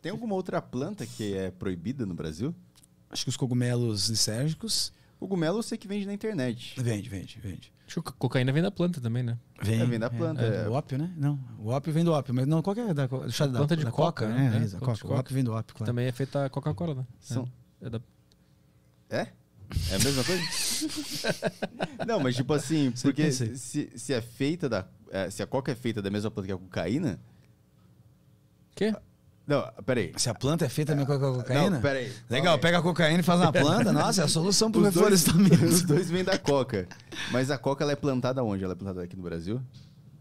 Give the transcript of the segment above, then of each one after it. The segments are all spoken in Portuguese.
Tem alguma outra planta que é proibida no Brasil? Acho que os cogumelos lisérgicos. Cogumelo eu sei que vende na internet. Vende, vende, vende. Acho que cocaína vem da planta também, né? É, vem, vem da é, planta. É, é. O ópio, né? Não, o ópio vem do ópio, mas não, qual que é da, do chá planta da, de da coca, coca, né? É, é, é, coca, coca. O ópio vem do ópio, claro. Também é feita a Coca-Cola, né? São... É, é da... é? É a mesma coisa? não, mas tipo assim, porque se, se é feita da. Se a coca é feita da mesma planta que a cocaína. Quê? Não, peraí. Se a planta é feita é. com a cocaína? Não, peraí. Legal, aí. pega a cocaína e faz uma planta. Nossa, é a solução para o também. Os dois vêm da coca. Mas a coca ela é plantada onde? Ela é plantada aqui no Brasil?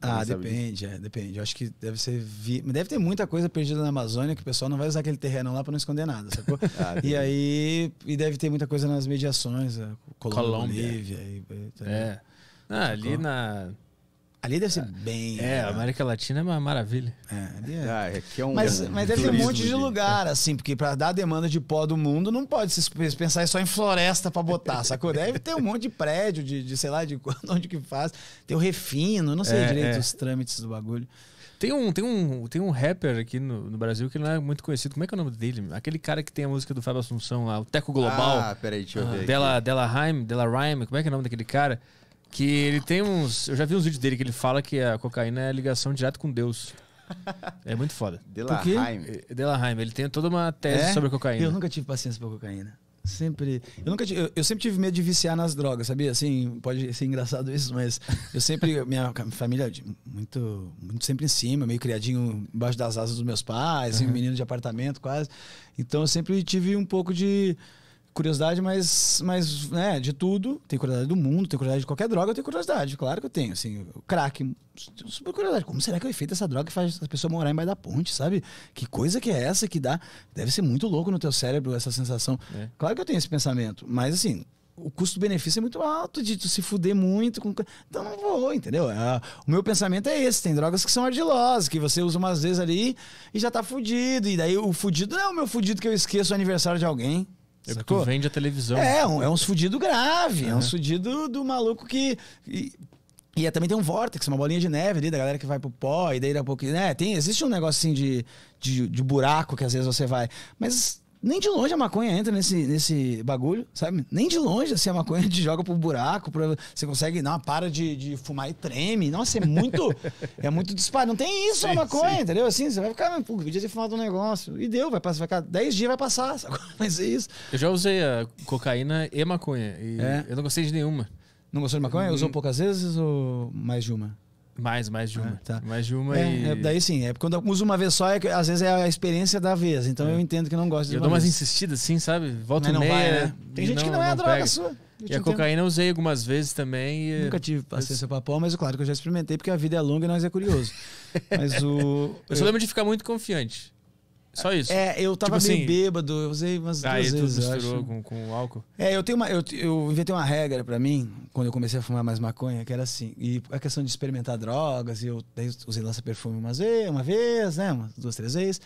Ah, depende, é, depende. Eu acho que deve ser. Vi... Deve ter muita coisa perdida na Amazônia que o pessoal não vai usar aquele terreno lá para não esconder nada, sacou? ah, e aí. E deve ter muita coisa nas mediações, né? Colômbia, Colômbia. Bolívia. E... É. é. Ah, ali na. Ali deve ser é. bem. É, a América Latina é uma maravilha. É, ali é. Ah, aqui é um mas, mas deve ter um monte de lugar, é. assim, porque para dar demanda de pó do mundo, não pode se pensar só em floresta para botar, sacou? Deve ter um monte de prédio, de, de sei lá, de onde que faz. Tem o refino, não sei é, direito é. os trâmites do bagulho. Tem um, tem um, tem um rapper aqui no, no, Brasil que não é muito conhecido. Como é que é o nome dele? Aquele cara que tem a música do Fábio Assunção lá, o Teco Global. Ah, peraí, deixa eu ah, ver. Della, Della Rhyme, Della Rhyme, como é que é o nome daquele cara? Que ele tem uns. Eu já vi uns vídeos dele que ele fala que a cocaína é a ligação direta com Deus. É muito foda. Delaheim. É, Delaheim. Ele tem toda uma tese é? sobre a cocaína. Eu nunca tive paciência pra cocaína. Sempre. Eu, nunca tive, eu, eu, sempre tive medo de viciar nas drogas, sabia? Assim, pode ser engraçado isso, mas eu sempre. Minha família, é muito, muito sempre em cima, meio criadinho embaixo das asas dos meus pais, uhum. menino de apartamento quase. Então eu sempre tive um pouco de curiosidade, mas, mas né, de tudo. Tem curiosidade do mundo, tem curiosidade de qualquer droga, eu tenho curiosidade, claro que eu tenho. Assim, crack, super curiosidade. Como será que foi é feita essa droga que faz a pessoa morar em embaixo da ponte, sabe? Que coisa que é essa que dá? Deve ser muito louco no teu cérebro essa sensação. É. Claro que eu tenho esse pensamento, mas assim, o custo-benefício é muito alto de tu se fuder muito. Com... Então não vou, entendeu? É, o meu pensamento é esse. Tem drogas que são ardilosas, que você usa umas vezes ali e já tá fudido. E daí o fudido não é o meu fudido que eu esqueço o aniversário de alguém. É que tu vende a televisão. É, um, é uns fudidos grave, uhum. é uns é. fudidos do maluco que. E, e é, também tem um vórtice, uma bolinha de neve ali da galera que vai pro pó, e daí daqui a pouco. Né? Tem, existe um negocinho assim de, de, de buraco que às vezes você vai. Mas nem de longe a maconha entra nesse, nesse bagulho, sabe? Nem de longe, assim, a maconha te joga pro buraco, pra, você consegue, não, para de, de fumar e treme. Nossa, é muito, é muito disparo. Não tem isso sim, a maconha, sim. entendeu? Assim, você vai ficar, pô, podia ter fumado um negócio. E deu, vai passar, vai ficar 10 dias, vai passar, Mas é isso. Eu já usei a cocaína e maconha, e é. eu não gostei de nenhuma. Não gostou de maconha? Hum. Usou poucas vezes ou mais de uma? Mais, mais de ah, uma. Ah, tá. Mais de uma é, e... é, daí sim, é quando eu uso uma vez só, é, às vezes é a experiência da vez. Então é. eu entendo que não gosto de Eu dou umas insistidas assim, sabe? Volta não, e meia. Vai, né? Tem gente não, que não é a droga pega. sua. Eu e a cocaína eu usei algumas vezes também. E... Nunca tive paciência eu... pra mas mas é claro que eu já experimentei, porque a vida é longa e nós é curioso. mas o... Eu só lembro de ficar muito confiante. Só isso? É, eu tipo tava tipo meio assim, bêbado, eu usei umas duas vezes, tudo misturou com, com álcool? É, eu tenho uma... Eu, eu inventei uma regra para mim, quando eu comecei a fumar mais maconha, que era assim, e a questão de experimentar drogas, e eu daí usei lança-perfume umas vez, uma vez, né, umas duas, três vezes...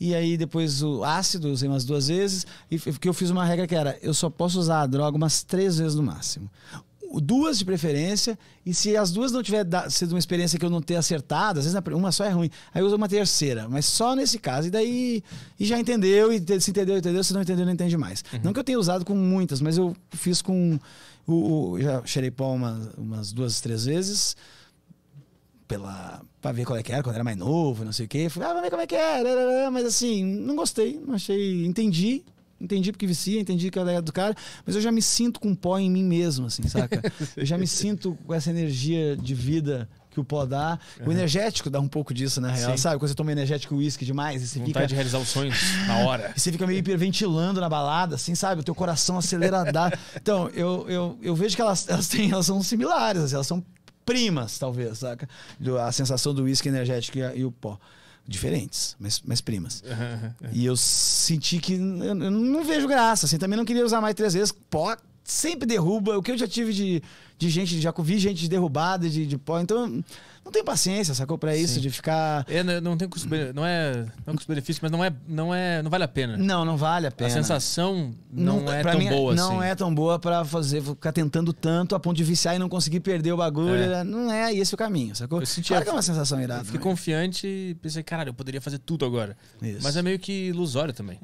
E aí depois o ácido usei umas duas vezes e que eu fiz uma regra que era eu só posso usar a droga umas três vezes no máximo duas de preferência, e se as duas não tiver sido uma experiência que eu não tenha acertado, às vezes uma só é ruim, aí usa uma terceira, mas só nesse caso, e daí e já entendeu, e se entendeu, entendeu, se não entendeu, não entende mais. Uhum. Não que eu tenha usado com muitas, mas eu fiz com. O, o já cheirei pó uma, umas duas, três vezes pela para ver qual é que era, quando era mais novo, não sei o quê. Fui, ah, vamos ver como é que era, é, mas assim, não gostei, não achei, entendi, entendi porque vicia, entendi que ela é do cara, mas eu já me sinto com pó em mim mesmo, assim, saca? eu já me sinto com essa energia de vida que o pó dá. Uhum. O energético dá um pouco disso, na real, Sim. sabe? Quando você toma energético uísque demais e você Vontade fica... de realizar os sonhos na hora. E você fica meio hiperventilando na balada, assim, sabe? O teu coração acelerado. então, eu, eu, eu vejo que elas, elas, têm, elas são similares, assim, elas são primas, talvez, saca? A sensação do uísque energético e, e o pó diferentes, mas, mas primas. Uhum. E eu senti que eu não vejo graça, assim, também não queria usar mais três vezes. Pô, sempre derruba. O que eu já tive de, de gente, já vi gente derrubada, de, de pó. Então, não tem paciência, sacou? Pra isso, Sim. de ficar. É, não, tem custo, não é, não é custo-benefício, mas não é, não é. Não vale a pena. Não, não vale a pena. A sensação não, não é tão mim, boa não assim. Não é tão boa pra fazer, ficar tentando tanto a ponto de viciar e não conseguir perder o bagulho. É. Não é esse o caminho, sacou? Eu senti claro a... que é uma sensação irada. fiquei né? confiante e pensei, caralho, eu poderia fazer tudo agora. Isso. Mas é meio que ilusório também.